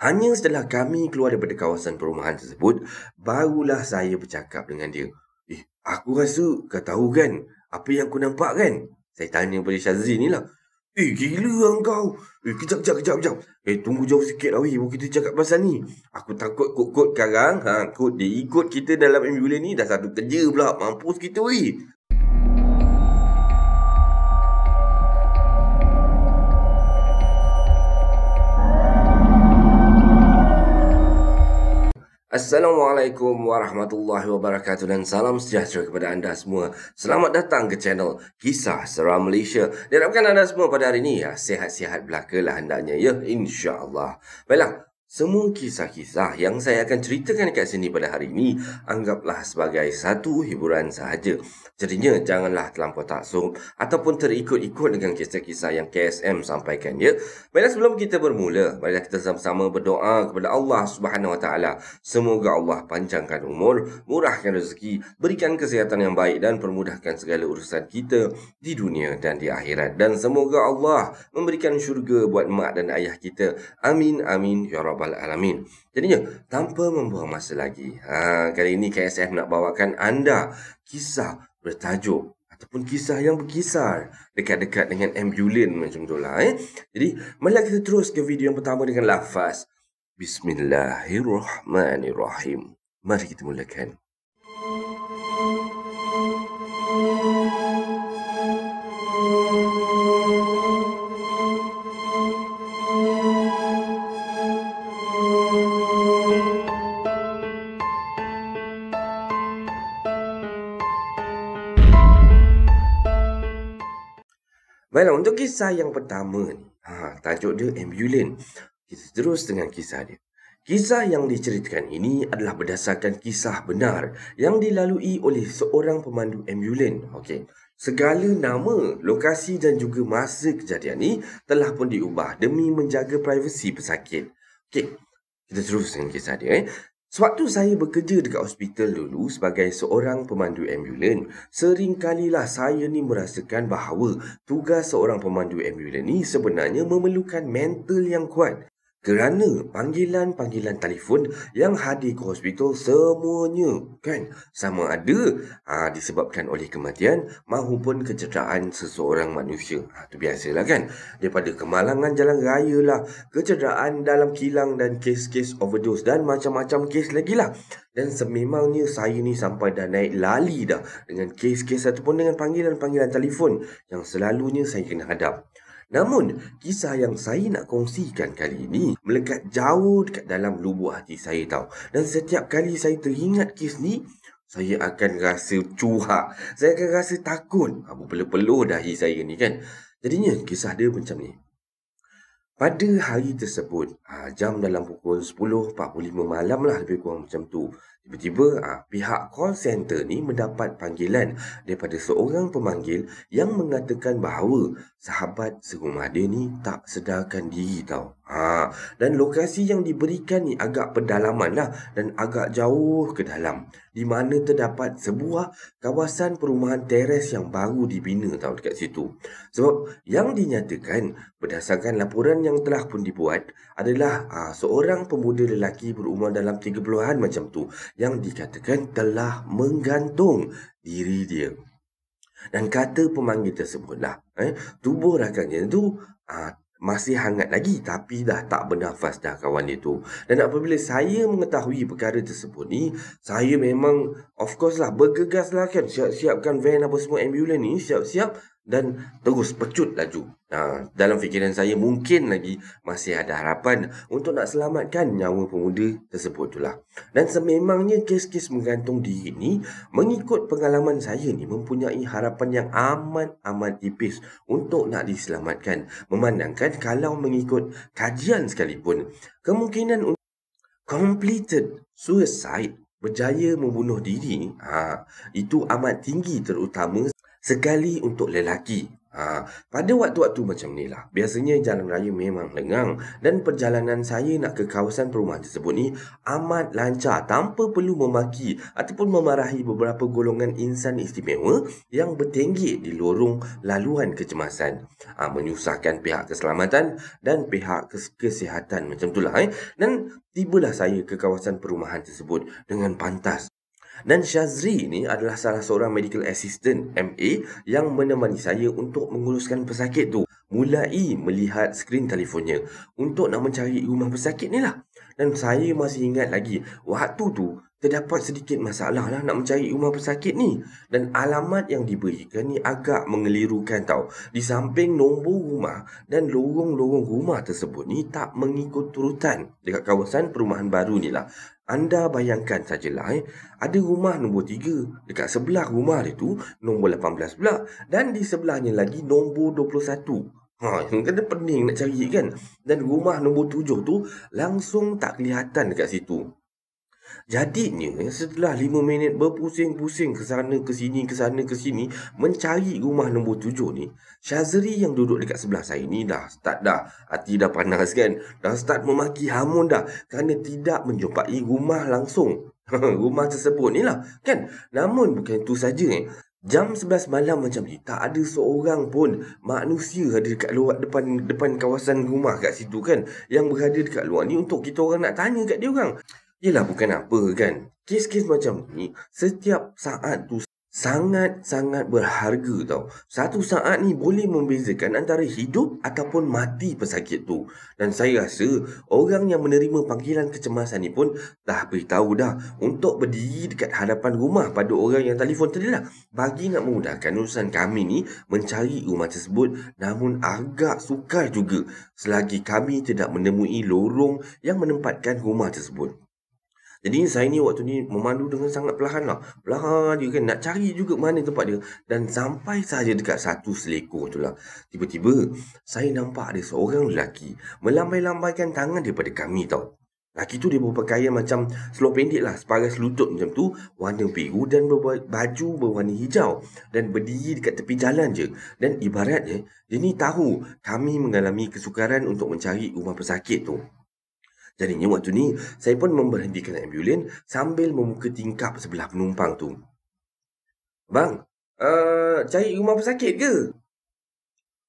Hanya setelah kami keluar daripada kawasan perumahan tersebut, barulah saya bercakap dengan dia. Eh, aku rasa kau tahu kan apa yang aku nampak kan? Saya tanya kepada Syazri ni lah. Eh, gila lah kau. Eh, kejap, kejap, kejap, kejap. Eh, tunggu jauh sikit lah, weh. kita cakap pasal ni. Aku takut kot-kot sekarang. Ha, kot dia ikut kita dalam ambulans ni. Dah satu kerja pula. Mampus kita, weh. Assalamualaikum warahmatullahi wabarakatuh dan salam sejahtera kepada anda semua. Selamat datang ke channel Kisah Seram Malaysia. Diharapkan anda semua pada hari ini ya sehat-sehat belakalah hendaknya ya insya-Allah. Baiklah, semua kisah-kisah yang saya akan ceritakan dekat sini pada hari ini anggaplah sebagai satu hiburan sahaja. Jadinya janganlah terlampau taksub ataupun terikut-ikut dengan kisah-kisah yang KSM sampaikan ya. Baiklah sebelum kita bermula, marilah kita sama-sama berdoa kepada Allah Subhanahu Wa Taala. Semoga Allah panjangkan umur, murahkan rezeki, berikan kesihatan yang baik dan permudahkan segala urusan kita di dunia dan di akhirat. Dan semoga Allah memberikan syurga buat mak dan ayah kita. Amin, amin, ya Rabbi rabbal alamin. Jadi tanpa membuang masa lagi, ha, kali ini KSF nak bawakan anda kisah bertajuk ataupun kisah yang berkisar dekat-dekat dengan ambulan macam tu lah. Eh. Jadi, mari kita terus ke video yang pertama dengan lafaz. Bismillahirrahmanirrahim. Mari kita mulakan. Baiklah, untuk kisah yang pertama ni, ha, tajuk dia ambulan. Kita terus dengan kisah dia. Kisah yang diceritakan ini adalah berdasarkan kisah benar yang dilalui oleh seorang pemandu ambulan. Okey. Segala nama, lokasi dan juga masa kejadian ini telah pun diubah demi menjaga privasi pesakit. Okey. Kita terus dengan kisah dia. Eh. Sewaktu saya bekerja dekat hospital dulu sebagai seorang pemandu ambulans, seringkalilah saya ni merasakan bahawa tugas seorang pemandu ambulans ni sebenarnya memerlukan mental yang kuat kerana panggilan-panggilan telefon yang hadir ke hospital semuanya kan sama ada aa, ha, disebabkan oleh kematian maupun kecederaan seseorang manusia. Itu ha, biasalah kan. Daripada kemalangan jalan raya lah, kecederaan dalam kilang dan kes-kes overdose dan macam-macam kes lagi lah. Dan sememangnya saya ni sampai dah naik lali dah dengan kes-kes ataupun dengan panggilan-panggilan telefon yang selalunya saya kena hadap. Namun, kisah yang saya nak kongsikan kali ini melekat jauh dekat dalam lubuk hati saya tau. Dan setiap kali saya teringat kes ni, saya akan rasa cuha. Saya akan rasa takut. Apa ha, peluh-peluh dahi saya ni kan. Jadinya, kisah dia macam ni. Pada hari tersebut, ha, jam dalam pukul 10.45 malam lah lebih kurang macam tu. Tiba-tiba ah, pihak call center ni mendapat panggilan daripada seorang pemanggil yang mengatakan bahawa sahabat serumah dia ni tak sedarkan diri tau. Ha, dan lokasi yang diberikan ni agak pedalaman lah dan agak jauh ke dalam. Di mana terdapat sebuah kawasan perumahan teres yang baru dibina tau dekat situ. Sebab yang dinyatakan berdasarkan laporan yang telah pun dibuat adalah ha, seorang pemuda lelaki berumur dalam 30-an macam tu yang dikatakan telah menggantung diri dia. Dan kata pemanggil tersebutlah, eh, tubuh rakannya itu ah, masih hangat lagi tapi dah tak bernafas dah kawan dia tu. Dan apabila saya mengetahui perkara tersebut ni, saya memang of course lah bergegas lah kan siap-siapkan van apa semua ambulans ni, siap-siap dan terus pecut laju. Ha, dalam fikiran saya mungkin lagi masih ada harapan untuk nak selamatkan nyawa pemuda tersebut itulah. Dan sememangnya kes-kes menggantung diri ini mengikut pengalaman saya ni mempunyai harapan yang amat amat tipis untuk nak diselamatkan. Memandangkan kalau mengikut kajian sekalipun kemungkinan untuk completed suicide berjaya membunuh diri ha, itu amat tinggi terutama sekali untuk lelaki. Ha, pada waktu-waktu macam ni lah, biasanya jalan raya memang lengang dan perjalanan saya nak ke kawasan perumahan tersebut ni amat lancar tanpa perlu memaki ataupun memarahi beberapa golongan insan istimewa yang bertenggik di lorong laluan kecemasan. Ha, menyusahkan pihak keselamatan dan pihak kesihatan macam tu lah. Eh. Dan tibalah saya ke kawasan perumahan tersebut dengan pantas dan Shazri ini adalah salah seorang medical assistant MA yang menemani saya untuk menguruskan pesakit tu. Mulai melihat skrin telefonnya untuk nak mencari rumah pesakit ni lah. Dan saya masih ingat lagi waktu tu terdapat sedikit masalah lah nak mencari rumah pesakit ni dan alamat yang diberikan ni agak mengelirukan tau di samping nombor rumah dan lorong-lorong rumah tersebut ni tak mengikut turutan dekat kawasan perumahan baru ni lah anda bayangkan sajalah eh ada rumah nombor 3 dekat sebelah rumah dia tu nombor 18 pula dan di sebelahnya lagi nombor 21 Ha, kena pening nak cari kan Dan rumah nombor tujuh tu Langsung tak kelihatan dekat situ Jadinya setelah 5 minit berpusing-pusing ke sana ke sini ke sana ke sini mencari rumah nombor 7 ni, Syazri yang duduk dekat sebelah saya ni dah start dah hati dah panas kan. Dah start memaki hamun dah kerana tidak menjumpai rumah langsung. rumah tersebut ni lah kan. Namun bukan itu saja eh. Jam 11 malam macam ni tak ada seorang pun manusia ada dekat luar depan depan kawasan rumah kat situ kan yang berada dekat luar ni untuk kita orang nak tanya kat dia orang. Yelah bukan apa kan. Kes-kes macam ni, setiap saat tu sangat-sangat berharga tau. Satu saat ni boleh membezakan antara hidup ataupun mati pesakit tu. Dan saya rasa orang yang menerima panggilan kecemasan ni pun dah beritahu dah untuk berdiri dekat hadapan rumah pada orang yang telefon tadi lah. Bagi nak memudahkan urusan kami ni mencari rumah tersebut namun agak sukar juga selagi kami tidak menemui lorong yang menempatkan rumah tersebut. Jadi saya ni waktu ni memandu dengan sangat perlahan lah. Perlahan dia kan nak cari juga mana tempat dia. Dan sampai saja dekat satu selekor tu lah. Tiba-tiba saya nampak ada seorang lelaki melambai-lambaikan tangan daripada kami tau. Lelaki tu dia berpakaian macam seluar pendek lah. Separas lutut macam tu. Warna biru dan baju berwarna hijau. Dan berdiri dekat tepi jalan je. Dan ibaratnya dia ni tahu kami mengalami kesukaran untuk mencari rumah pesakit tu. Jadinya waktu ni saya pun memberhentikan ambulans sambil memuka tingkap sebelah penumpang tu. Bang, uh, cari rumah pesakit ke?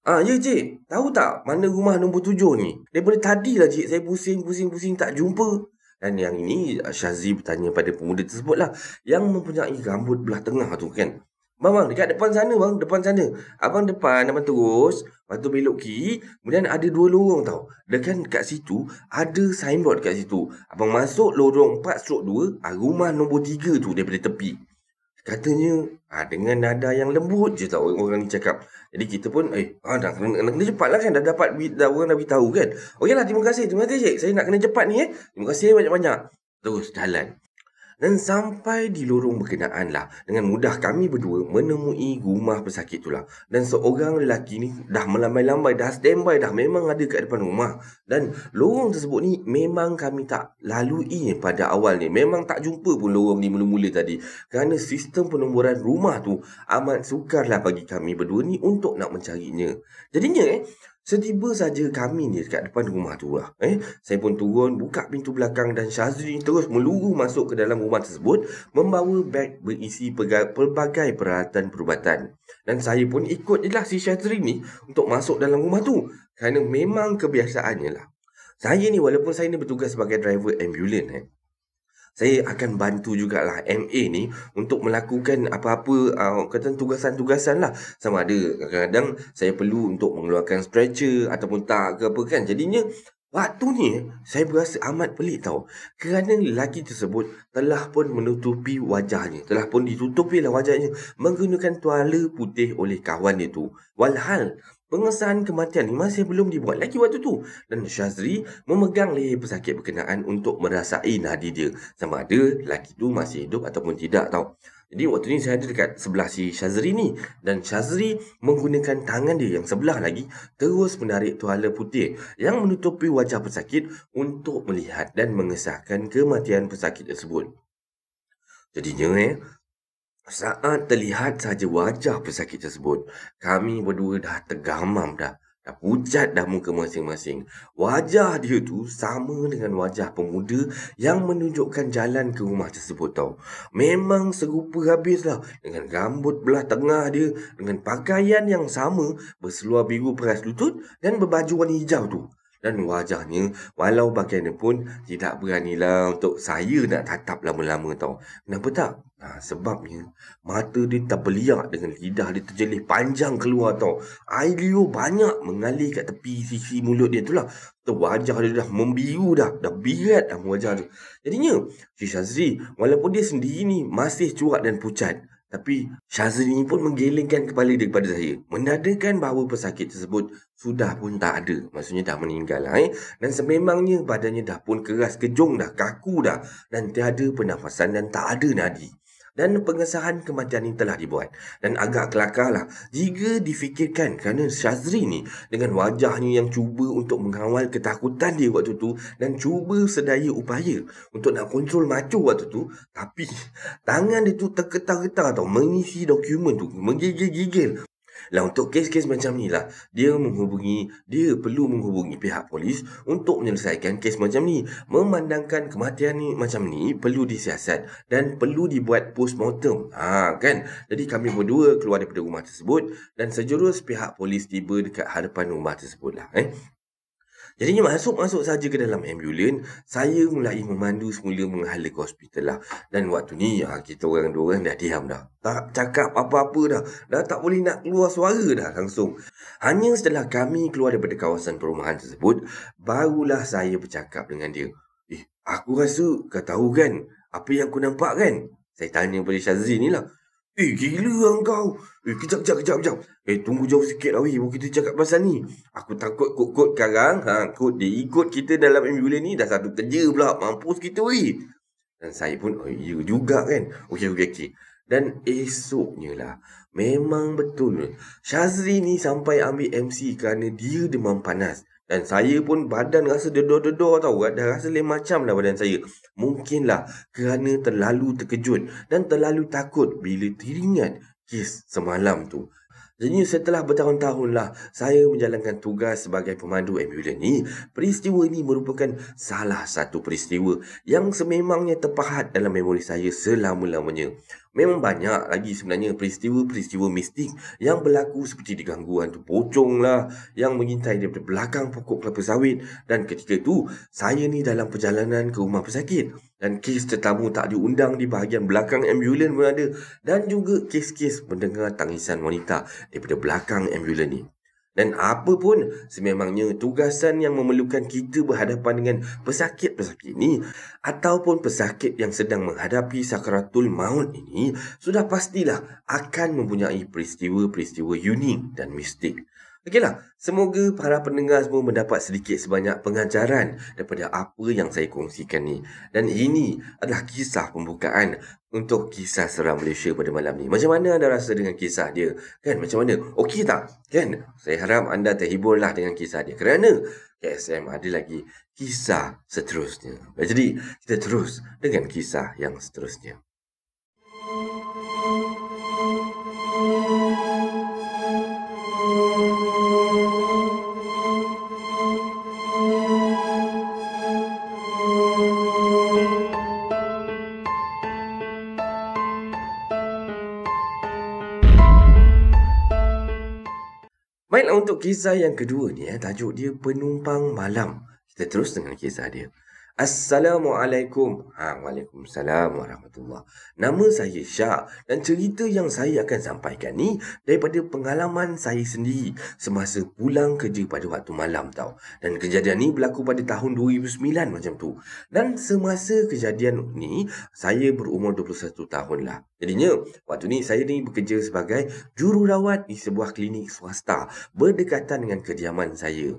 Ah, ya cik. Tahu tak mana rumah nombor tujuh ni? Daripada tadi lah cik saya pusing-pusing-pusing tak jumpa. Dan yang ini Syazie bertanya pada pemuda tersebutlah Yang mempunyai rambut belah tengah tu kan. Bang, bang, dekat depan sana bang, depan sana. Abang depan, abang terus. Lepas tu belok kiri. Kemudian ada dua lorong tau. Kan dekat kat situ, ada signboard dekat situ. Abang masuk lorong 4 stroke 2, ah, rumah nombor 3 tu daripada tepi. Katanya, ah dengan nada yang lembut je tau orang ni cakap. Jadi kita pun, eh, ah, dah kena, kena cepat lah kan. Dah dapat, dah orang dah beritahu kan. Okey lah, terima kasih. Terima kasih cik. Saya nak kena cepat ni eh. Terima kasih banyak-banyak. Terus jalan. Dan sampai di lorong berkenaan lah Dengan mudah kami berdua menemui rumah pesakit tu lah Dan seorang lelaki ni dah melambai-lambai Dah standby dah memang ada kat depan rumah Dan lorong tersebut ni memang kami tak lalui pada awal ni Memang tak jumpa pun lorong ni mula-mula tadi Kerana sistem penomboran rumah tu Amat sukar lah bagi kami berdua ni untuk nak mencarinya Jadinya eh Setiba saja kami ni dekat depan rumah tu lah. Eh, saya pun turun, buka pintu belakang dan Syazri terus meluru masuk ke dalam rumah tersebut membawa beg berisi pelbagai peralatan perubatan. Dan saya pun ikut je lah si Syazri ni untuk masuk dalam rumah tu. Kerana memang kebiasaannya lah. Saya ni walaupun saya ni bertugas sebagai driver ambulans eh, saya akan bantu jugalah MA ni untuk melakukan apa-apa uh, kata tugasan-tugasan lah sama ada kadang-kadang saya perlu untuk mengeluarkan stretcher ataupun tak ke apa kan jadinya waktu ni eh, saya berasa amat pelik tau kerana lelaki tersebut telah pun menutupi wajahnya telah pun ditutupi lah wajahnya menggunakan tuala putih oleh kawan dia tu walhal Pengesahan kematian ni masih belum dibuat lagi waktu tu dan Syazri memegang leher pesakit berkenaan untuk merasai nadi dia sama ada lelaki tu masih hidup ataupun tidak tau. Jadi waktu ni saya ada dekat sebelah si Syazri ni dan Syazri menggunakan tangan dia yang sebelah lagi terus menarik tuala putih yang menutupi wajah pesakit untuk melihat dan mengesahkan kematian pesakit tersebut. Jadinya eh, Saat terlihat saja wajah pesakit tersebut, kami berdua dah tergamam dah. Dah pucat dah muka masing-masing. Wajah dia tu sama dengan wajah pemuda yang menunjukkan jalan ke rumah tersebut tau. Memang serupa habislah dengan rambut belah tengah dia, dengan pakaian yang sama berseluar biru peras lutut dan berbaju warna hijau tu dan wajahnya walau bagaimanapun tidak beranilah untuk saya nak tatap lama-lama tau. Kenapa tak? Ha, sebabnya mata dia terbeliak dengan lidah dia terjelih panjang keluar tau. Air liur banyak mengalir kat tepi sisi mulut dia tu lah. Wajah dia dah membiru dah. Dah birat dah wajah tu. Jadinya si walaupun dia sendiri ni masih curat dan pucat. Tapi Syazri ini pun menggelengkan kepala dia kepada saya. Menandakan bahawa pesakit tersebut sudah pun tak ada. Maksudnya dah meninggal lah eh. Dan sememangnya badannya dah pun keras kejong dah, kaku dah. Dan tiada pernafasan dan tak ada nadi dan pengesahan kematian ini telah dibuat. Dan agak kelakarlah jika difikirkan kerana Syazri ni dengan wajahnya yang cuba untuk mengawal ketakutan dia waktu tu dan cuba sedaya upaya untuk nak kontrol macu waktu tu tapi tangan dia tu terketar-ketar tau mengisi dokumen tu menggigil-gigil lah untuk kes-kes macam ni lah Dia menghubungi Dia perlu menghubungi pihak polis Untuk menyelesaikan kes macam ni Memandangkan kematian ni macam ni Perlu disiasat Dan perlu dibuat post-mortem ha, kan Jadi kami berdua keluar daripada rumah tersebut Dan sejurus pihak polis tiba dekat hadapan rumah tersebut lah eh? Jadinya masuk-masuk saja ke dalam ambulans, saya mulai memandu semula menghala ke hospital lah. Dan waktu ni, ya, kita orang-orang dua dah diam dah. Tak cakap apa-apa dah. Dah tak boleh nak keluar suara dah langsung. Hanya setelah kami keluar daripada kawasan perumahan tersebut, barulah saya bercakap dengan dia. Eh, aku rasa kau tahu kan apa yang aku nampak kan? Saya tanya pada Syazri ni lah. Eh, gila lah kau. Eh, kejap, kejap, kejap, kejap. Eh, tunggu jauh sikit lah, weh. kita cakap pasal ni. Aku takut kot-kot sekarang. Ha, kot dia ikut kita dalam ambulans ni. Dah satu kerja pula. Mampus kita, weh. Dan saya pun, oh, ya juga kan. Okey, okey, okey. Dan esoknya lah. Memang betul. Syazri ni sampai ambil MC kerana dia demam panas. Dan saya pun badan rasa dedor-dedor tau. Dah rasa lain macam lah badan saya. Mungkinlah kerana terlalu terkejut dan terlalu takut bila teringat kes semalam tu. Jadi setelah bertahun-tahun lah saya menjalankan tugas sebagai pemandu ambulans ni, peristiwa ini merupakan salah satu peristiwa yang sememangnya terpahat dalam memori saya selama-lamanya. Memang banyak lagi sebenarnya peristiwa-peristiwa mistik yang berlaku seperti digangguan tu pocong lah yang mengintai daripada belakang pokok kelapa sawit dan ketika itu saya ni dalam perjalanan ke rumah pesakit dan kes tetamu tak diundang di bahagian belakang ambulans pun ada dan juga kes-kes mendengar tangisan wanita daripada belakang ambulans ni. Dan apa pun sememangnya tugasan yang memerlukan kita berhadapan dengan pesakit-pesakit ini ataupun pesakit yang sedang menghadapi sakaratul maut ini sudah pastilah akan mempunyai peristiwa-peristiwa unik dan mistik. Okeylah, semoga para pendengar semua mendapat sedikit sebanyak pengajaran daripada apa yang saya kongsikan ni. Dan ini adalah kisah pembukaan untuk kisah seram Malaysia pada malam ni. Macam mana anda rasa dengan kisah dia? Kan macam mana? Okey tak? Kan? Saya harap anda terhiburlah dengan kisah dia. Kerana KSM ada lagi kisah seterusnya. Jadi kita terus dengan kisah yang seterusnya. untuk kisah yang kedua ni eh, Tajuk dia penumpang malam Kita terus dengan kisah dia Assalamualaikum. Ha, Waalaikumsalam warahmatullah. Nama saya Syah dan cerita yang saya akan sampaikan ni daripada pengalaman saya sendiri semasa pulang kerja pada waktu malam tau. Dan kejadian ni berlaku pada tahun 2009 macam tu. Dan semasa kejadian ni, saya berumur 21 tahun lah. Jadinya, waktu ni saya ni bekerja sebagai jururawat di sebuah klinik swasta berdekatan dengan kediaman saya.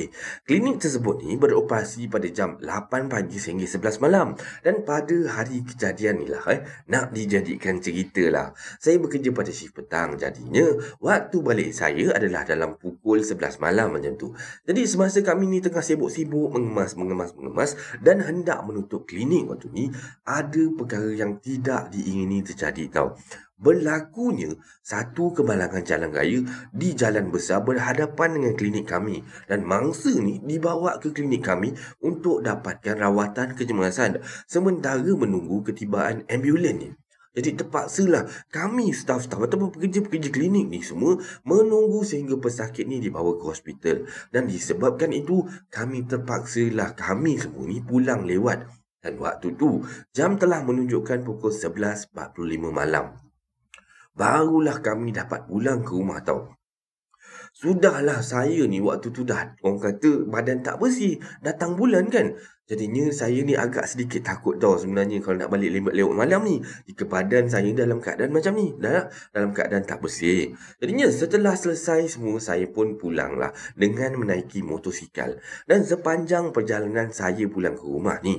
Okay. Klinik tersebut ni beroperasi pada jam 8 pagi sehingga 11 malam dan pada hari kejadian ni lah eh, nak dijadikan cerita lah. Saya bekerja pada shift petang jadinya waktu balik saya adalah dalam pukul 11 malam macam tu. Jadi semasa kami ni tengah sibuk-sibuk mengemas, mengemas, mengemas dan hendak menutup klinik waktu ni ada perkara yang tidak diingini terjadi tau berlakunya satu kemalangan jalan raya di jalan besar berhadapan dengan klinik kami dan mangsa ni dibawa ke klinik kami untuk dapatkan rawatan kecemasan sementara menunggu ketibaan ambulans ni. Jadi terpaksalah kami staf-staf ataupun pekerja-pekerja klinik ni semua menunggu sehingga pesakit ni dibawa ke hospital. Dan disebabkan itu, kami terpaksalah kami semua ni pulang lewat. Dan waktu tu, jam telah menunjukkan pukul 11.45 malam. Barulah kami dapat pulang ke rumah tau. Sudahlah saya ni waktu tu dah orang kata badan tak bersih. Datang bulan kan. Jadinya saya ni agak sedikit takut tau sebenarnya kalau nak balik lembut lewat malam ni. Jika badan saya dalam keadaan macam ni. Dah dalam keadaan tak bersih. Jadinya setelah selesai semua saya pun pulang lah dengan menaiki motosikal. Dan sepanjang perjalanan saya pulang ke rumah ni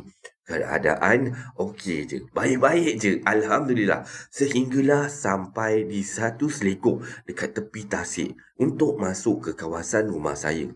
keadaan okey je. Baik-baik je. Alhamdulillah. Sehinggalah sampai di satu selekong dekat tepi tasik untuk masuk ke kawasan rumah saya.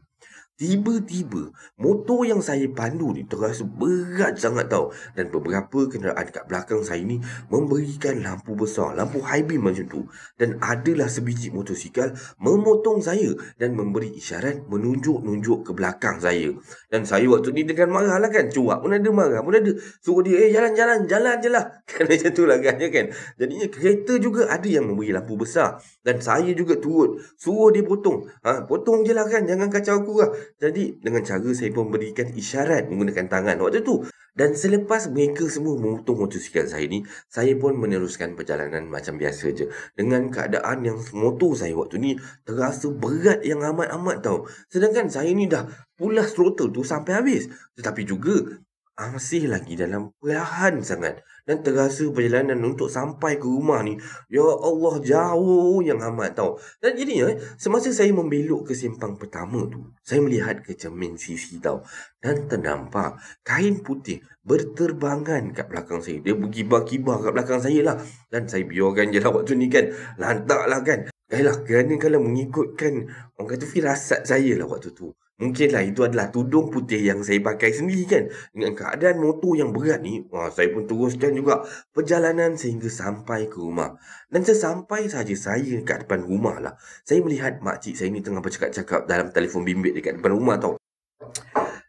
Tiba-tiba, motor yang saya pandu ni terasa berat sangat tau. Dan beberapa kenderaan kat belakang saya ni memberikan lampu besar, lampu high beam macam tu. Dan adalah sebiji motosikal memotong saya dan memberi isyarat menunjuk-nunjuk ke belakang saya. Dan saya waktu ni dengan marah lah kan. Cuak pun ada marah pun ada. Suruh dia, eh jalan-jalan, jalan je lah. Kan macam tu lah kan, ya kan. Jadinya kereta juga ada yang memberi lampu besar. Dan saya juga turut. Suruh dia potong. Ha, potong je lah kan. Jangan kacau aku lah. Jadi dengan cara saya pun berikan isyarat menggunakan tangan waktu tu. Dan selepas mereka semua memotong motosikal saya ni, saya pun meneruskan perjalanan macam biasa je. Dengan keadaan yang motor saya waktu ni terasa berat yang amat-amat tau. Sedangkan saya ni dah pulas throttle tu sampai habis. Tetapi juga masih lagi dalam perlahan sangat dan terasa perjalanan untuk sampai ke rumah ni ya Allah jauh yang amat tau dan jadinya semasa saya membelok ke simpang pertama tu saya melihat ke cermin sisi tau dan ternampak kain putih berterbangan kat belakang saya dia berkibar-kibar kat belakang saya lah dan saya biarkan je lah waktu ni kan lantak lah kan Yalah kerana kalau mengikutkan Orang kata firasat saya lah waktu tu Mungkin lah itu adalah tudung putih yang saya pakai sendiri kan Dengan keadaan motor yang berat ni wah, Saya pun teruskan juga Perjalanan sehingga sampai ke rumah Dan sesampai saja saya dekat depan rumah lah Saya melihat makcik saya ni tengah bercakap-cakap Dalam telefon bimbit dekat depan rumah tau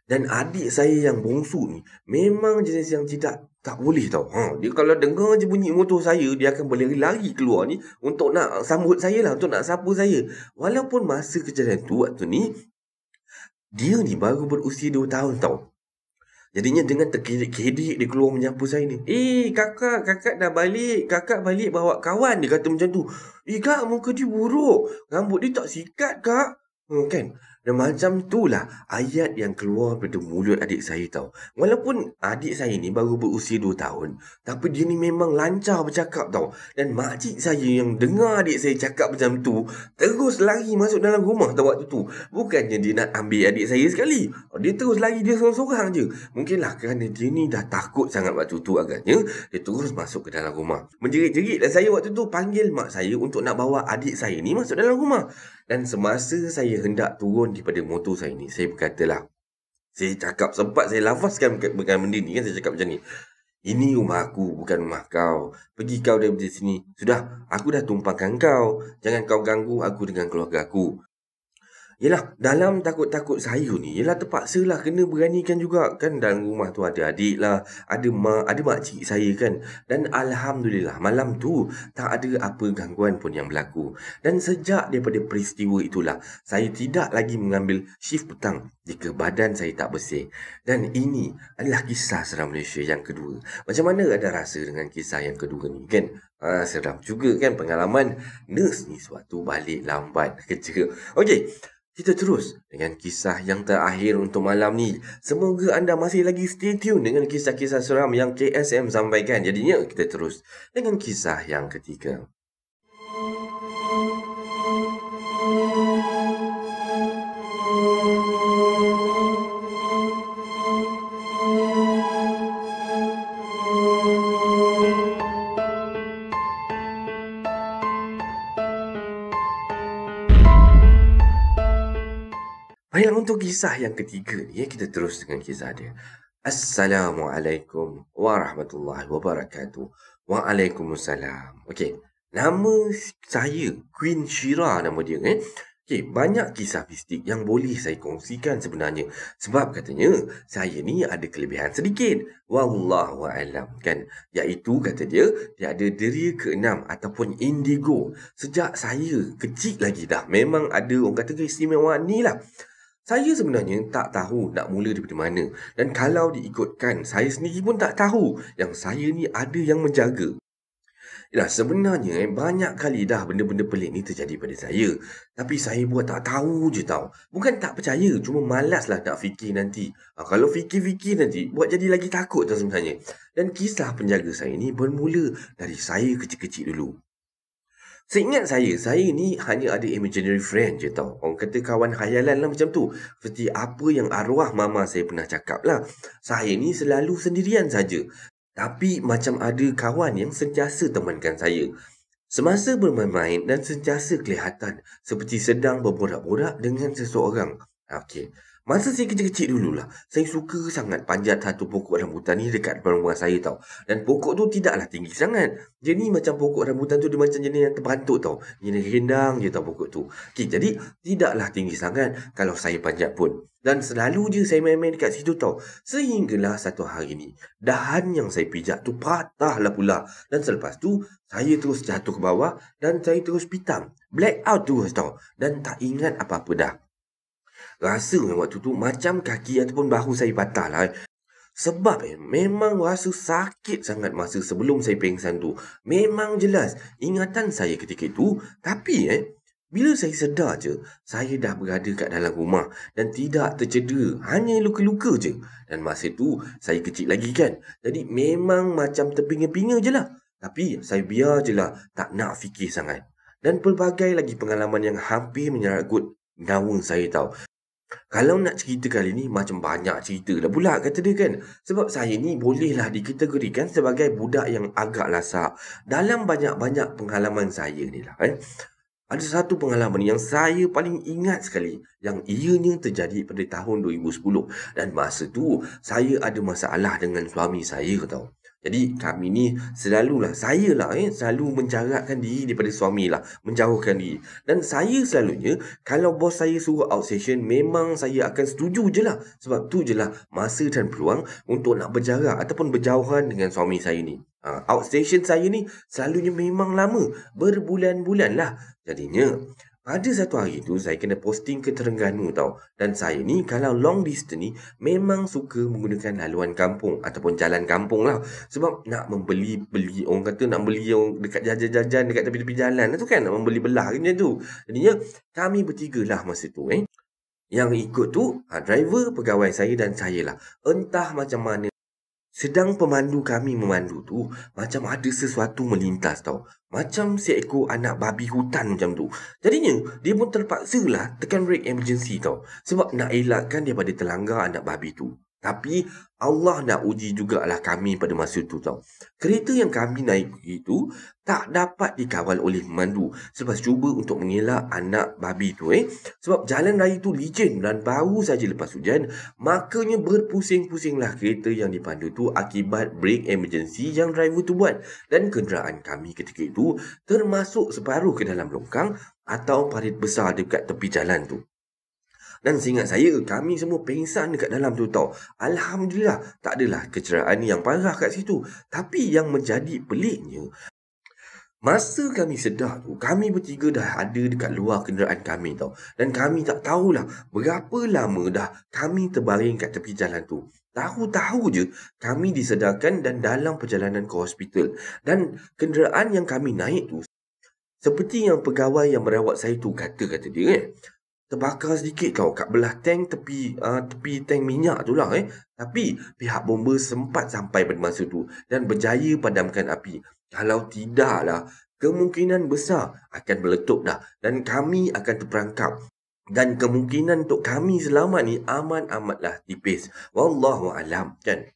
dan adik saya yang bongsu ni memang jenis yang tidak tak boleh tau. Ha, dia kalau dengar je bunyi motor saya, dia akan berlari-lari keluar ni untuk nak sambut saya lah, untuk nak sapu saya. Walaupun masa kejadian tu, waktu ni, dia ni baru berusia 2 tahun tau. Jadinya dengan terkedik-kedik dia keluar menyapu saya ni. Eh kakak, kakak dah balik. Kakak balik bawa kawan. Dia kata macam tu. Eh kak, muka dia buruk. Rambut dia tak sikat kak. Hmm, kan? Dan macam itulah ayat yang keluar daripada mulut adik saya tau. Walaupun adik saya ni baru berusia 2 tahun. Tapi dia ni memang lancar bercakap tau. Dan makcik saya yang dengar adik saya cakap macam tu. Terus lari masuk dalam rumah tau waktu tu. Bukannya dia nak ambil adik saya sekali. Dia terus lari dia sorang-sorang je. Mungkinlah kerana dia ni dah takut sangat waktu tu agaknya. Dia terus masuk ke dalam rumah. Menjerit-jerit dan saya waktu tu panggil mak saya untuk nak bawa adik saya ni masuk dalam rumah. Dan semasa saya hendak turun daripada motor saya ni, saya berkatalah, saya cakap sempat, saya lafazkan bukan benda ni kan, saya cakap macam ni. Ini rumah aku, bukan rumah kau. Pergi kau dari sini. Sudah, aku dah tumpangkan kau. Jangan kau ganggu aku dengan keluarga aku. Yelah, dalam takut-takut saya ni, yelah terpaksalah kena beranikan juga kan. Dalam rumah tu ada adik lah, ada mak, ada makcik saya kan. Dan Alhamdulillah, malam tu tak ada apa gangguan pun yang berlaku. Dan sejak daripada peristiwa itulah, saya tidak lagi mengambil shift petang jika badan saya tak bersih. Dan ini adalah kisah seram Malaysia yang kedua. Macam mana ada rasa dengan kisah yang kedua ni kan? Ha, seram juga kan pengalaman nurse ni suatu balik lambat kerja. Okey, kita terus dengan kisah yang terakhir untuk malam ni. Semoga anda masih lagi stay tune dengan kisah-kisah seram yang KSM sampaikan. Jadinya kita terus dengan kisah yang ketiga. kisah yang ketiga ni ya kita terus dengan kisah dia. Assalamualaikum warahmatullahi wabarakatuh. Waalaikumsalam. Okey. Nama saya Queen Shira nama dia eh. Okey, banyak kisah mistik yang boleh saya kongsikan sebenarnya. Sebab katanya saya ni ada kelebihan sedikit. Wallahu alam kan. Yaitu kata dia dia ada deria keenam ataupun indigo. Sejak saya kecil lagi dah memang ada orang kata keistimewaan ni lah. Saya sebenarnya tak tahu nak mula daripada mana dan kalau diikutkan saya sendiri pun tak tahu yang saya ni ada yang menjaga. Yalah, sebenarnya eh, banyak kali dah benda-benda pelik ni terjadi pada saya. Tapi saya buat tak tahu je tau. Bukan tak percaya, cuma malaslah nak fikir nanti. Ha, kalau fikir-fikir nanti, buat jadi lagi takut tau sebenarnya. Dan kisah penjaga saya ni bermula dari saya kecil-kecil dulu. Seingat saya, saya ni hanya ada imaginary friend je tau. Orang kata kawan khayalan lah macam tu. Seperti apa yang arwah mama saya pernah cakap lah. Saya ni selalu sendirian saja. Tapi macam ada kawan yang sentiasa temankan saya. Semasa bermain-main dan sentiasa kelihatan seperti sedang berborak-borak dengan seseorang. Okey. Masa saya kecil-kecil dululah, saya suka sangat panjat satu pokok rambutan ni dekat depan rumah saya tau. Dan pokok tu tidaklah tinggi sangat. Jadi macam pokok rambutan tu dia macam jenis yang terbantuk tau. Jenis rendang je tau pokok tu. Okay, jadi tidaklah tinggi sangat kalau saya panjat pun. Dan selalu je saya main-main dekat situ tau. Sehinggalah satu hari ni, dahan yang saya pijak tu patahlah pula. Dan selepas tu, saya terus jatuh ke bawah dan saya terus pitam. Black out terus tau. Dan tak ingat apa-apa dah rasa eh, waktu tu macam kaki ataupun bahu saya patah lah. Eh. Sebab eh, memang rasa sakit sangat masa sebelum saya pengsan tu. Memang jelas ingatan saya ketika itu. Tapi eh, bila saya sedar je, saya dah berada kat dalam rumah dan tidak tercedera. Hanya luka-luka je. Dan masa tu, saya kecil lagi kan. Jadi memang macam terpinga-pinga je lah. Tapi saya biar je lah, tak nak fikir sangat. Dan pelbagai lagi pengalaman yang hampir menyeragut Naun saya tahu. Kalau nak cerita kali ni macam banyak cerita Lah pula kata dia kan. Sebab saya ni bolehlah dikategorikan sebagai budak yang agak lasak. Dalam banyak-banyak pengalaman saya ni lah eh. Ada satu pengalaman yang saya paling ingat sekali yang ianya terjadi pada tahun 2010 dan masa tu saya ada masalah dengan suami saya tau. Jadi kami ni selalulah, saya lah eh, selalu menjarakkan diri daripada suami lah. Menjauhkan diri. Dan saya selalunya, kalau bos saya suruh out session, memang saya akan setuju je lah. Sebab tu je lah masa dan peluang untuk nak berjarak ataupun berjauhan dengan suami saya ni. Ha, out session saya ni selalunya memang lama. Berbulan-bulan lah. Jadinya, ada satu hari tu saya kena posting ke Terengganu tau. Dan saya ni kalau long distance ni memang suka menggunakan laluan kampung ataupun jalan kampung lah. Sebab nak membeli beli orang kata nak beli orang dekat jajan-jajan dekat tepi-tepi jalan tu kan nak membeli belah macam tu. Jadinya kami bertiga lah masa tu eh. Yang ikut tu ha, driver pegawai saya dan saya lah. Entah macam mana. Sedang pemandu kami memandu tu, macam ada sesuatu melintas tau. Macam seekor anak babi hutan macam tu. Jadinya, dia pun terpaksa lah tekan brake emergency tau. Sebab nak elakkan daripada terlanggar anak babi tu. Tapi Allah nak uji jugalah kami pada masa itu tau. Kereta yang kami naik itu tak dapat dikawal oleh mandu. Selepas cuba untuk mengelak anak babi tu eh. Sebab jalan raya itu licin dan baru saja lepas hujan. Makanya berpusing-pusinglah kereta yang dipandu tu akibat break emergency yang driver tu buat. Dan kenderaan kami ketika itu termasuk separuh ke dalam longkang atau parit besar dekat tepi jalan tu. Dan seingat saya, kami semua pengsan dekat dalam tu tau. Alhamdulillah, tak adalah kecerahan yang parah kat situ. Tapi yang menjadi peliknya, Masa kami sedar tu, kami bertiga dah ada dekat luar kenderaan kami tau. Dan kami tak tahulah berapa lama dah kami terbaring kat tepi jalan tu. Tahu-tahu je kami disedarkan dan dalam perjalanan ke hospital. Dan kenderaan yang kami naik tu, seperti yang pegawai yang merawat saya tu kata-kata dia eh terbakar sedikit kau kat belah tank tepi uh, tepi tank minyak tu lah eh. Tapi pihak bomba sempat sampai pada masa tu dan berjaya padamkan api. Kalau tidak lah, kemungkinan besar akan meletup dah dan kami akan terperangkap. Dan kemungkinan untuk kami selama ni aman amatlah tipis. Wallahu alam kan.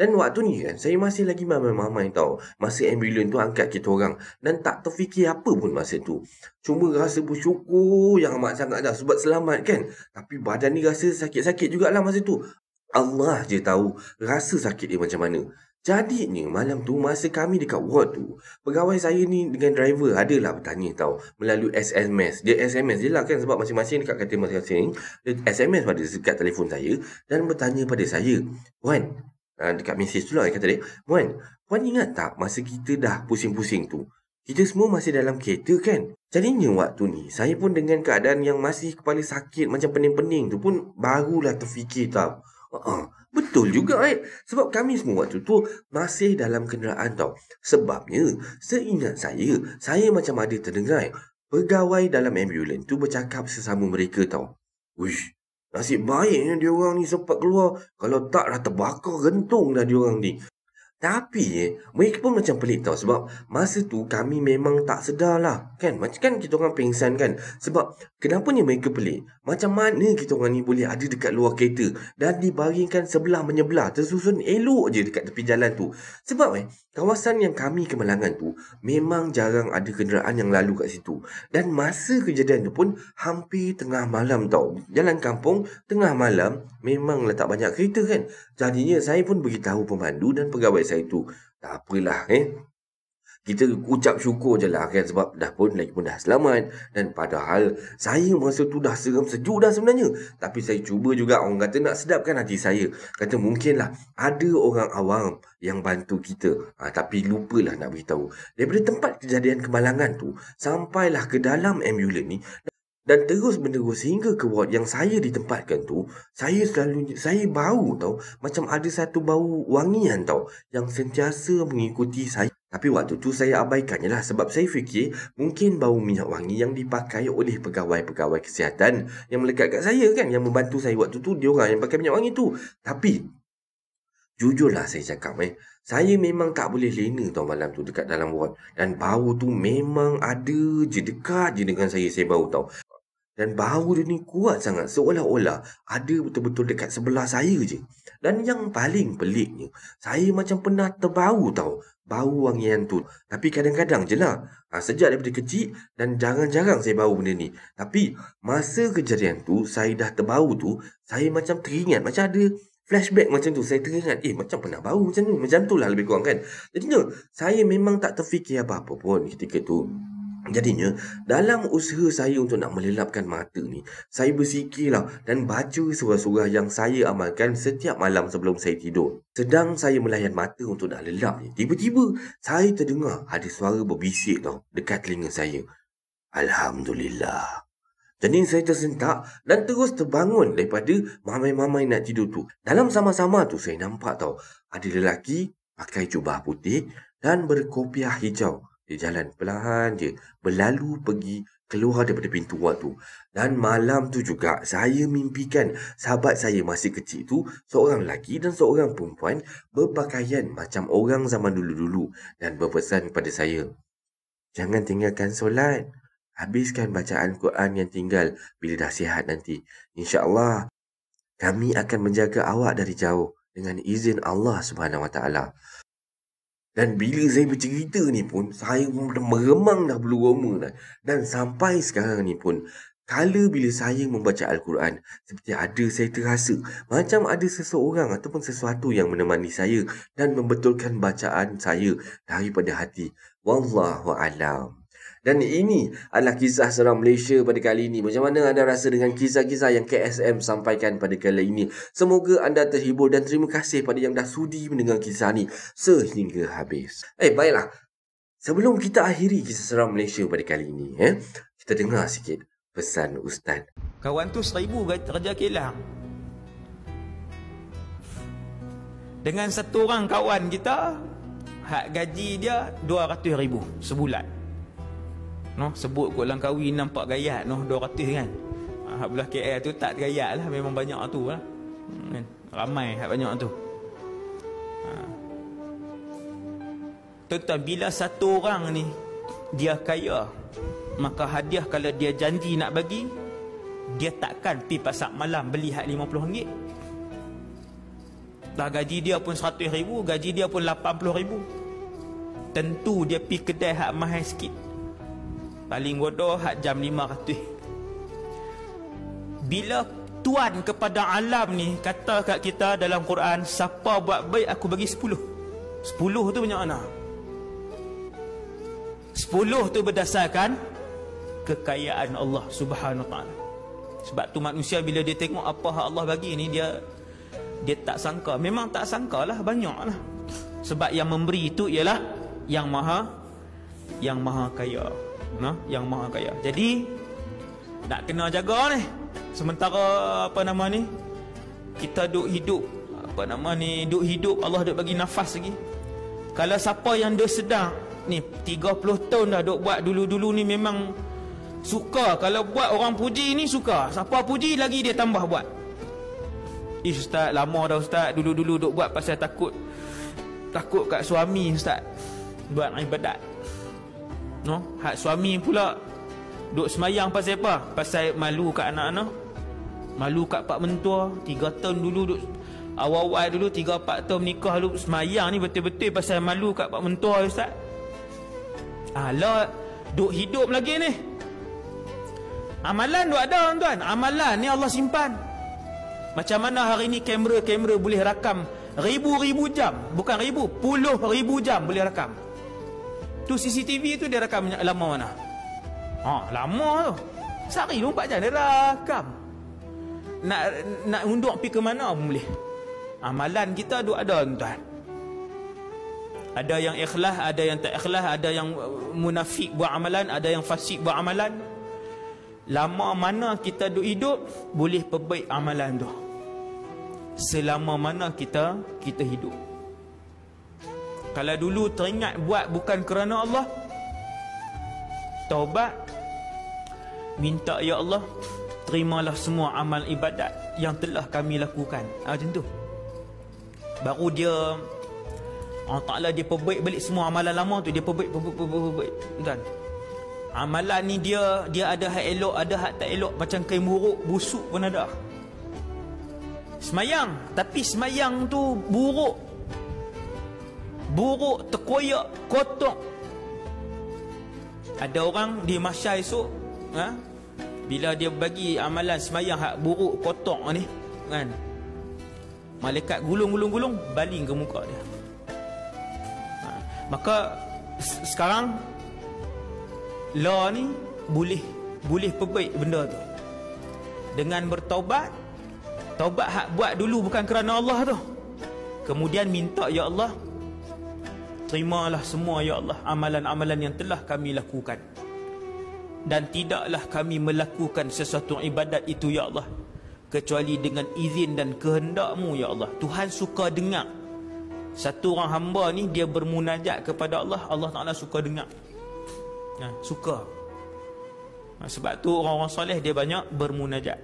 Dan waktu ni kan, saya masih lagi mamai-mamai tau. masih ambulan tu angkat kita orang. Dan tak terfikir apa pun masa tu. Cuma rasa bersyukur yang amat sangat dah sebab selamat kan. Tapi badan ni rasa sakit-sakit jugalah masa tu. Allah je tahu rasa sakit dia macam mana. Jadinya malam tu masa kami dekat ward tu Pegawai saya ni dengan driver adalah bertanya tau Melalui SMS Dia SMS je lah kan sebab masing-masing dekat kereta masing-masing Dia SMS pada dekat telefon saya Dan bertanya pada saya Wan, uh, dekat mesej tu lah dia kata dia, Puan, Puan ingat tak masa kita dah pusing-pusing tu? Kita semua masih dalam kereta kan? Jadinya waktu ni, saya pun dengan keadaan yang masih kepala sakit macam pening-pening tu pun barulah terfikir tau. Uh-uh. Betul juga eh. Sebab kami semua waktu tu masih dalam kenderaan tau. Sebabnya, seingat saya, saya macam ada terdengar eh, pegawai dalam ambulans tu bercakap sesama mereka tau. Wish, Nasib baiknya dia orang ni sempat keluar. Kalau tak dah terbakar gentung dah dia orang ni. Tapi mereka pun macam pelik tau sebab masa tu kami memang tak lah kan macam kan kita orang pingsan kan sebab kenapa ni mereka pelik macam mana kita orang ni boleh ada dekat luar kereta dan dibaringkan sebelah menyebelah tersusun elok je dekat tepi jalan tu sebab eh kawasan yang kami kemalangan tu memang jarang ada kenderaan yang lalu kat situ dan masa kejadian tu pun hampir tengah malam tau jalan kampung tengah malam memanglah tak banyak kereta kan jadinya saya pun beritahu pemandu dan pegawai saya itu. Tak apalah eh. Kita ucap syukur je lah kan sebab dah pun lagi pun dah selamat. Dan padahal saya masa tu dah seram sejuk dah sebenarnya. Tapi saya cuba juga orang kata nak sedapkan hati saya. Kata mungkinlah ada orang awam yang bantu kita. Ha, tapi lupalah nak beritahu. Daripada tempat kejadian kemalangan tu sampailah ke dalam ambulans ni dan terus menerus sehingga ke ward yang saya ditempatkan tu saya selalu saya bau tau macam ada satu bau wangian tau yang sentiasa mengikuti saya tapi waktu tu saya abaikannya lah sebab saya fikir mungkin bau minyak wangi yang dipakai oleh pegawai-pegawai kesihatan yang melekat kat saya kan yang membantu saya waktu tu dia orang yang pakai minyak wangi tu tapi jujurlah saya cakap eh saya memang tak boleh lena tau malam tu dekat dalam ward. Dan bau tu memang ada je dekat je dengan saya. Saya bau tau dan bau dia ni kuat sangat seolah-olah ada betul-betul dekat sebelah saya je. Dan yang paling peliknya, saya macam pernah terbau tau bau wangian tu. Tapi kadang-kadang je lah. Ha, sejak daripada kecil dan jarang-jarang saya bau benda ni. Tapi masa kejadian tu, saya dah terbau tu, saya macam teringat macam ada flashback macam tu. Saya teringat, eh macam pernah bau macam tu. Macam tu lah lebih kurang kan. tu saya memang tak terfikir apa-apa pun ketika tu. Jadinya, dalam usaha saya untuk nak melelapkan mata ni, saya bersikirlah dan baca surah-surah yang saya amalkan setiap malam sebelum saya tidur. Sedang saya melayan mata untuk nak lelap ni, tiba-tiba saya terdengar ada suara berbisik tau dekat telinga saya. Alhamdulillah. Jadi saya tersentak dan terus terbangun daripada mamai-mamai nak tidur tu. Dalam sama-sama tu saya nampak tau ada lelaki pakai jubah putih dan berkopiah hijau dia jalan perlahan je. Berlalu pergi keluar daripada pintu wad tu. Dan malam tu juga saya mimpikan sahabat saya masih kecil tu seorang lelaki dan seorang perempuan berpakaian macam orang zaman dulu-dulu dan berpesan kepada saya. Jangan tinggalkan solat. Habiskan bacaan Quran yang tinggal bila dah sihat nanti. InsyaAllah kami akan menjaga awak dari jauh dengan izin Allah Subhanahu Wa Taala. Dan bila saya bercerita ni pun, saya pun meremang dah bulu roma dah. Dan sampai sekarang ni pun, kala bila saya membaca Al-Quran, seperti ada saya terasa macam ada seseorang ataupun sesuatu yang menemani saya dan membetulkan bacaan saya daripada hati. Wallahu a'lam. Dan ini adalah kisah seram Malaysia pada kali ini. Macam mana anda rasa dengan kisah-kisah yang KSM sampaikan pada kali ini? Semoga anda terhibur dan terima kasih pada yang dah sudi mendengar kisah ini sehingga habis. Eh, baiklah. Sebelum kita akhiri kisah seram Malaysia pada kali ini, eh, kita dengar sikit pesan Ustaz. Kawan tu seribu kerja kilang. Dengan satu orang kawan kita, hak gaji dia RM200,000 sebulan no sebut kot Langkawi nampak gayat no 200 kan Alhamdulillah KL tu tak gayat lah memang banyak tu lah hmm, kan ramai banyak tu ha. Tuan-tuan, bila satu orang ni dia kaya, maka hadiah kalau dia janji nak bagi, dia takkan pi pasar malam beli hak RM50. Dah gaji dia pun RM100,000, gaji dia pun RM80,000. Tentu dia pi kedai hak mahal sikit. Paling bodoh hak jam lima ratus Bila tuan kepada alam ni Kata kat kita dalam Quran Siapa buat baik aku bagi sepuluh Sepuluh tu banyak mana Sepuluh tu berdasarkan Kekayaan Allah subhanahu ta'ala Sebab tu manusia bila dia tengok apa hak Allah bagi ni Dia dia tak sangka Memang tak sangka lah banyak lah Sebab yang memberi itu ialah Yang maha Yang maha kaya nah yang maha kaya jadi nak kena jaga ni sementara apa nama ni kita duk hidup apa nama ni duk hidup Allah duk bagi nafas lagi kalau siapa yang duk sedar ni 30 tahun dah duk buat dulu-dulu ni memang suka kalau buat orang puji ni suka siapa puji lagi dia tambah buat ish ustaz lama dah ustaz dulu-dulu duk buat pasal takut takut kat suami ustaz buat ibadat no? Hak suami pula Duk semayang pasal apa? Pasal malu kat anak-anak Malu kat pak mentua Tiga tahun dulu duk Awal-awal dulu Tiga pak tahun nikah dulu Semayang ni betul-betul Pasal malu kat pak mentua Ustaz Alah Duk hidup lagi ni Amalan duk ada tuan-tuan Amalan ni Allah simpan Macam mana hari ni kamera-kamera boleh rakam Ribu-ribu jam Bukan ribu Puluh ribu jam boleh rakam Tu CCTV tu dia rakam lama mana? Ha, lama tu. Sehari tu empat jam dia rakam. Nak nak unduk pergi ke mana pun boleh. Amalan ha, kita duk ada tuan. Ada yang ikhlas, ada yang tak ikhlas, ada yang uh, munafik buat amalan, ada yang fasik buat amalan. Lama mana kita duk hidup, boleh perbaik amalan tu. Selama mana kita kita hidup. Kalau dulu teringat buat bukan kerana Allah Taubat Minta Ya Allah Terimalah semua amal ibadat Yang telah kami lakukan ha, Macam tu Baru dia orang Ta'ala dia perbaik balik semua amalan lama tu Dia perbaik, perbaik, perbaik, perbaik. Dan Amalan ni dia Dia ada hak elok, ada hak tak elok Macam kain buruk, busuk pun ada Semayang Tapi semayang tu buruk buruk, terkoyak, kotor. Ada orang di masyarakat, esok, ha? bila dia bagi amalan semayang hak buruk, kotor ni, kan? Malaikat gulung-gulung-gulung, baling ke muka dia. Ha? Maka, sekarang, law ni, boleh, boleh perbaik benda tu. Dengan bertaubat, taubat hak buat dulu bukan kerana Allah tu. Kemudian minta, Ya Allah, Terimalah semua ya Allah amalan-amalan yang telah kami lakukan. Dan tidaklah kami melakukan sesuatu ibadat itu ya Allah kecuali dengan izin dan kehendak-Mu ya Allah. Tuhan suka dengar. Satu orang hamba ni dia bermunajat kepada Allah, Allah Taala suka dengar. Ha, suka. Ha, sebab tu orang-orang soleh dia banyak bermunajat.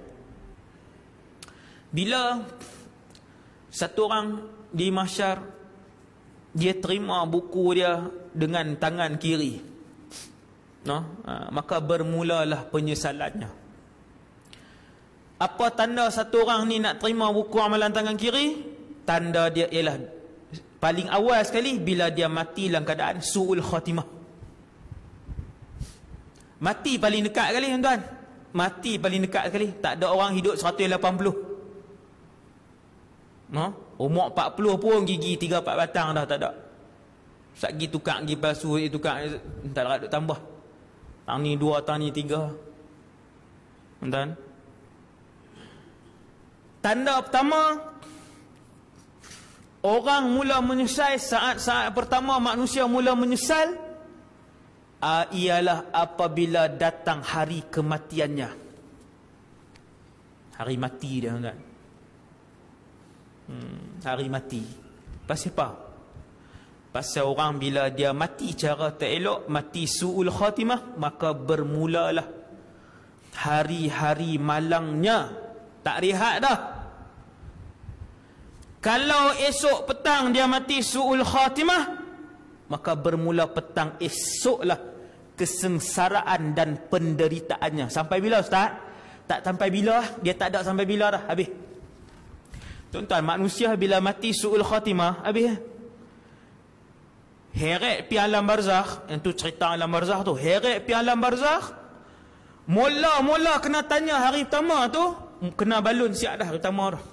Bila satu orang di mahsyar dia terima buku dia dengan tangan kiri no? ha, maka bermulalah penyesalannya apa tanda satu orang ni nak terima buku amalan tangan kiri tanda dia ialah paling awal sekali bila dia mati dalam keadaan su'ul khatimah mati paling dekat sekali tuan-tuan mati paling dekat sekali tak ada orang hidup 180 ha? umur 40 pun gigi 3-4 batang dah tak ada sebab pergi tukar pergi palsu pergi tukar tak ada lah, duk tambah tang ni 2 tang ni 3 entah tanda pertama orang mula menyesal saat-saat pertama manusia mula menyesal ialah apabila datang hari kematiannya hari mati dia tuan kan? hmm, hari mati pasal apa pasal orang bila dia mati cara tak elok mati suul khatimah maka bermulalah hari-hari malangnya tak rehat dah kalau esok petang dia mati suul khatimah maka bermula petang esoklah kesengsaraan dan penderitaannya sampai bila ustaz tak sampai bila dia tak ada sampai bila dah habis Tuan-tuan, manusia bila mati su'ul khatimah, habis ya? Heret pi alam barzakh. Itu cerita alam barzakh tu. Heret pi alam barzakh. Mula-mula kena tanya hari pertama tu. Kena balun siap dah hari pertama dah.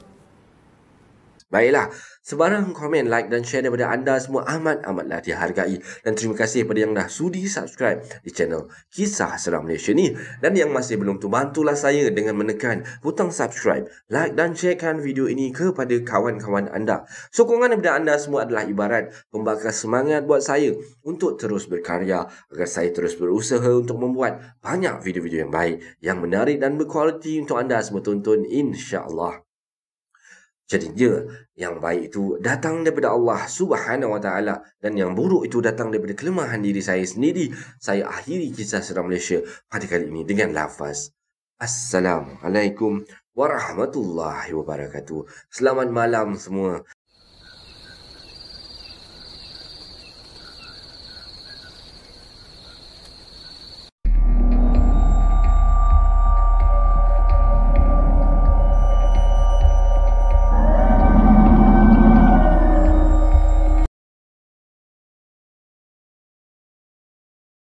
Baiklah, sebarang komen, like dan share daripada anda semua amat-amatlah dihargai. Dan terima kasih kepada yang dah sudi subscribe di channel Kisah Seram Malaysia ni. Dan yang masih belum tu, bantulah saya dengan menekan butang subscribe, like dan sharekan video ini kepada kawan-kawan anda. Sokongan daripada anda semua adalah ibarat pembakar semangat buat saya untuk terus berkarya agar saya terus berusaha untuk membuat banyak video-video yang baik, yang menarik dan berkualiti untuk anda semua tonton Insyaallah. Jadi Jadinya yang baik itu datang daripada Allah Subhanahu Wa Taala dan yang buruk itu datang daripada kelemahan diri saya sendiri. Saya akhiri kisah seram Malaysia pada kali ini dengan lafaz Assalamualaikum warahmatullahi wabarakatuh. Selamat malam semua.